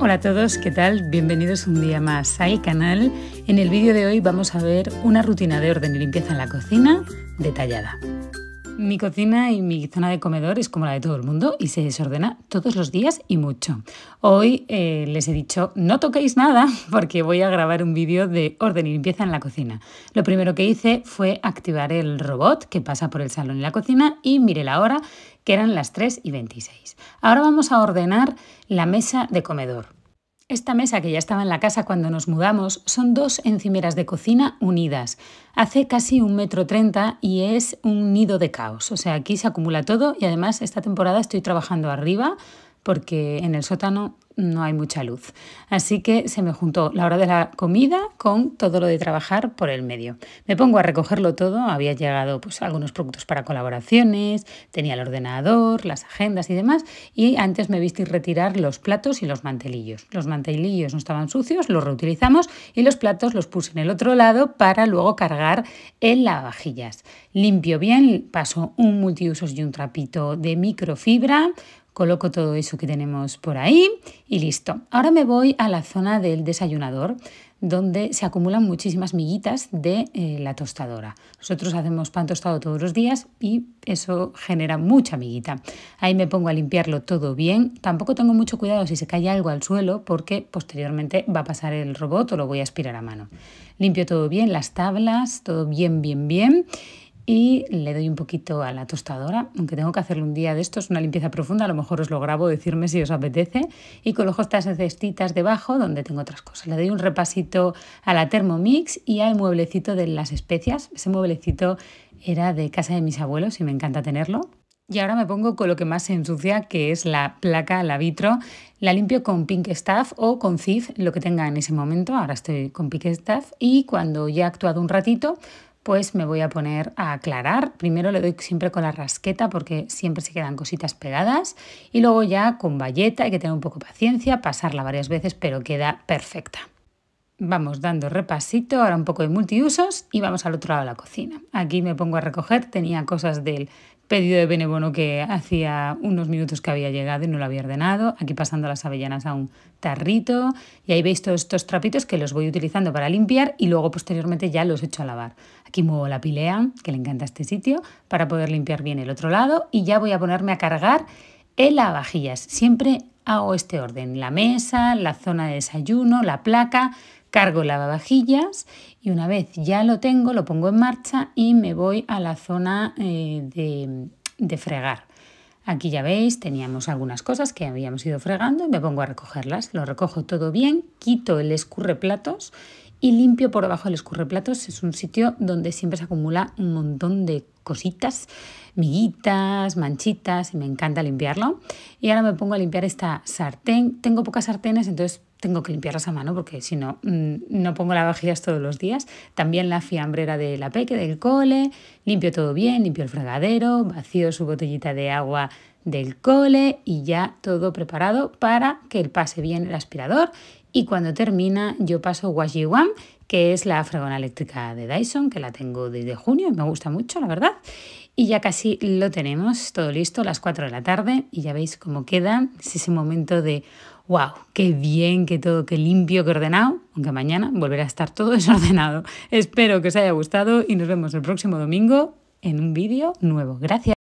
Hola a todos, ¿qué tal? Bienvenidos un día más al canal. En el vídeo de hoy vamos a ver una rutina de orden y limpieza en la cocina detallada. Mi cocina y mi zona de comedor es como la de todo el mundo y se desordena todos los días y mucho. Hoy eh, les he dicho no toquéis nada porque voy a grabar un vídeo de orden y limpieza en la cocina. Lo primero que hice fue activar el robot que pasa por el salón y la cocina y mire la hora que eran las 3 y 26. Ahora vamos a ordenar la mesa de comedor. Esta mesa que ya estaba en la casa cuando nos mudamos son dos encimeras de cocina unidas. Hace casi un metro treinta y es un nido de caos. O sea, aquí se acumula todo y además esta temporada estoy trabajando arriba porque en el sótano no hay mucha luz. Así que se me juntó la hora de la comida con todo lo de trabajar por el medio. Me pongo a recogerlo todo, había llegado pues algunos productos para colaboraciones, tenía el ordenador, las agendas y demás, y antes me visteis retirar los platos y los mantelillos. Los mantelillos no estaban sucios, los reutilizamos y los platos los puse en el otro lado para luego cargar en lavavajillas. Limpio bien, paso un multiusos y un trapito de microfibra, Coloco todo eso que tenemos por ahí y listo. Ahora me voy a la zona del desayunador donde se acumulan muchísimas miguitas de eh, la tostadora. Nosotros hacemos pan tostado todos los días y eso genera mucha miguita. Ahí me pongo a limpiarlo todo bien. Tampoco tengo mucho cuidado si se cae algo al suelo porque posteriormente va a pasar el robot o lo voy a aspirar a mano. Limpio todo bien, las tablas, todo bien, bien, bien y le doy un poquito a la tostadora, aunque tengo que hacerle un día de estos, una limpieza profunda, a lo mejor os lo grabo, decirme si os apetece, y coloco estas cestitas debajo donde tengo otras cosas. Le doy un repasito a la Thermomix y al mueblecito de las especias, ese mueblecito era de casa de mis abuelos y me encanta tenerlo. Y ahora me pongo con lo que más se ensucia, que es la placa, la vitro. La limpio con Pink Staff o con Cif, lo que tenga en ese momento. Ahora estoy con Pink Staff. Y cuando ya ha actuado un ratito, pues me voy a poner a aclarar. Primero le doy siempre con la rasqueta porque siempre se quedan cositas pegadas y luego ya con bayeta hay que tener un poco de paciencia, pasarla varias veces, pero queda perfecta. Vamos dando repasito, ahora un poco de multiusos y vamos al otro lado de la cocina. Aquí me pongo a recoger, tenía cosas del pedido de Benebono que hacía unos minutos que había llegado y no lo había ordenado. Aquí pasando las avellanas a un tarrito. Y ahí veis todos estos trapitos que los voy utilizando para limpiar y luego posteriormente ya los echo a lavar. Aquí muevo la pilea, que le encanta este sitio, para poder limpiar bien el otro lado. Y ya voy a ponerme a cargar el lavavajillas. Siempre hago este orden. La mesa, la zona de desayuno, la placa cargo el lavavajillas y una vez ya lo tengo, lo pongo en marcha y me voy a la zona eh, de, de fregar. Aquí ya veis, teníamos algunas cosas que habíamos ido fregando y me pongo a recogerlas. Lo recojo todo bien, quito el escurreplatos y limpio por debajo del escurreplatos. Es un sitio donde siempre se acumula un montón de cositas, miguitas, manchitas y me encanta limpiarlo. Y ahora me pongo a limpiar esta sartén. Tengo pocas sartenes, entonces tengo que limpiarlas a mano porque si no, mm, no pongo vajillas todos los días. También la fiambrera de la peque, del cole, limpio todo bien, limpio el fregadero, vacío su botellita de agua del cole y ya todo preparado para que él pase bien el aspirador. Y cuando termina yo paso Washi One, que es la fregona eléctrica de Dyson, que la tengo desde junio y me gusta mucho, la verdad. Y ya casi lo tenemos, todo listo, las 4 de la tarde, y ya veis cómo queda. Es ese momento de, wow, qué bien, qué todo, qué limpio, qué ordenado, aunque mañana volverá a estar todo desordenado. Espero que os haya gustado y nos vemos el próximo domingo en un vídeo nuevo. Gracias.